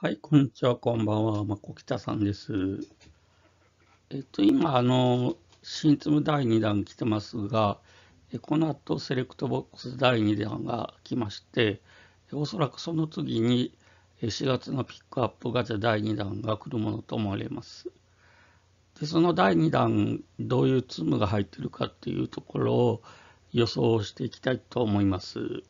はい、こんにちは、こんばんは。まこきたさんです。えっと、今、あの、新積む第2弾来てますが、この後、セレクトボックス第2弾が来まして、おそらくその次に、4月のピックアップガチャ第2弾が来るものと思われます。で、その第2弾、どういう積むが入ってるかっていうところを予想していきたいと思います。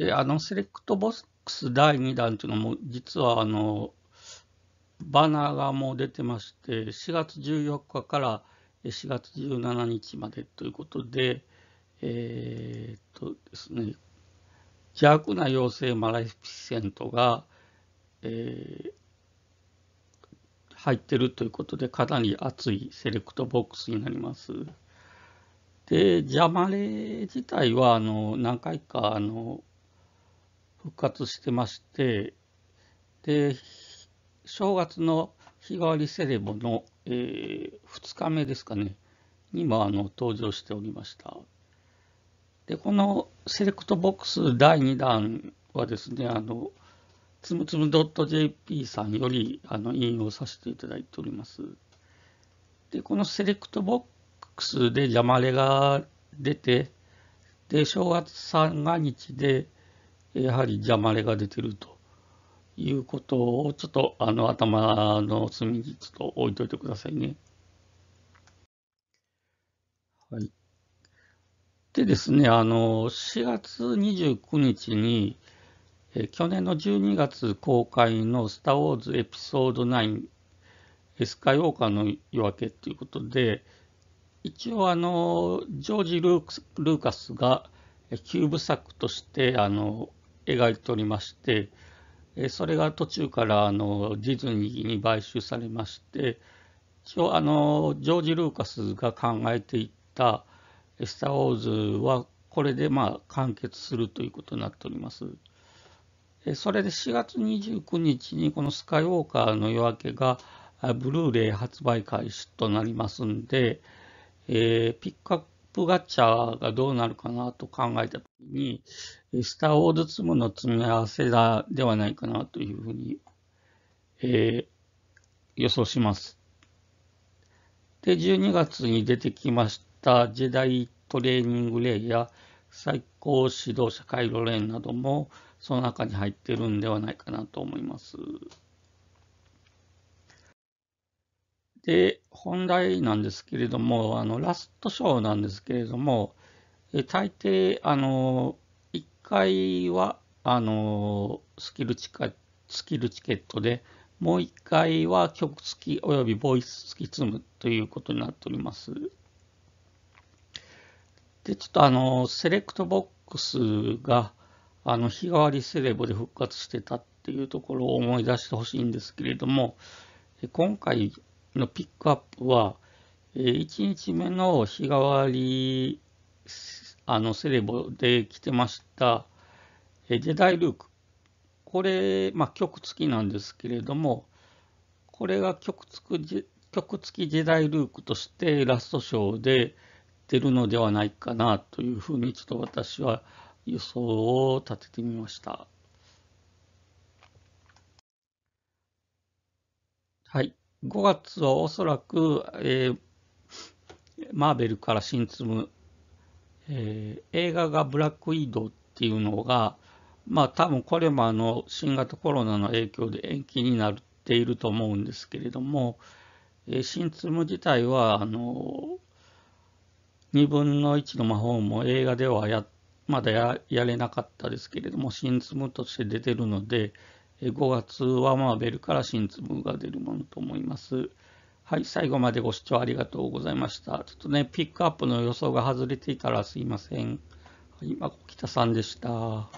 で、あの、セレクトボックス第2弾っていうのも、実は、あの、バナーがもう出てまして、4月14日から4月17日までということで、えー、っとですね、邪悪な妖精マレフィセントが、えー、入ってるということで、かなり熱いセレクトボックスになります。で、邪魔マレ自体は、あの、何回か、あの、復活してまして、で、正月の日替わりセレモの、えー、2日目ですかね、にもあの登場しておりました。で、このセレクトボックス第2弾はですね、あの、つむつむ .jp さんよりあの引用させていただいております。で、このセレクトボックスで邪魔れが出て、で、正月三が日で、やはり邪魔れが出てるということを、ちょっとあの頭の隅にちょっと置いといてくださいね。はい。でですね、あの、4月29日に、え去年の12月公開のスターウォーズエピソード9、スカイウォーカーの夜明けということで、一応あの、ジョージ・ルーカスが、キューブ作として、あの、描いておりまして、えそれが途中からあのディズニーに買収されまして、一応あのジョージ・ルーカスが考えていった「スター・ウォーズ」はこれでまあ完結するということになっております。それで4月29日にこのスカイウォーカーの夜明けがブルーレイ発売開始となりますんで、えー、ピックアップガチャがどうなるかなと考えた時に、スター・ウォーズ・ツムの詰め合わせだではないかなというふうに、えー、予想します。で、12月に出てきましたジェダイトレーニングレイや最高指導者カイロレーンなどもその中に入ってるんではないかなと思います。で、本題なんですけれども、あの、ラストショーなんですけれども、え大抵、あの、回は、あのスキルチカ、スキルチケットで、もう1回は曲付きおよびボイス付き積むということになっております。で、ちょっとあの、セレクトボックスが、あの、日替わりセレブで復活してたっていうところを思い出してほしいんですけれども、今回のピックアップは、1日目の日替わりあのセレボで来てました「ジェダイ・ルーク」これ、まあ、曲付きなんですけれどもこれが曲付く曲付きジェダイ・ルークとしてラストショーで出るのではないかなというふうにちょっと私は予想を立ててみました。はい、5月はおそらく、えー、マーベルから新ツムえー、映画がブラックウィードっていうのが、まあ多分これもあの新型コロナの影響で延期になっていると思うんですけれども、えー、新ツム自体はあの2分の1の魔法も映画ではやまだややれなかったですけれども、新ツムとして出てるので、5月はマーベルから新粒が出るものと思います。はい、最後までご視聴ありがとうございました。ちょっとね、ピックアップの予想が外れていたらすいません。はい、まこきたさんでした。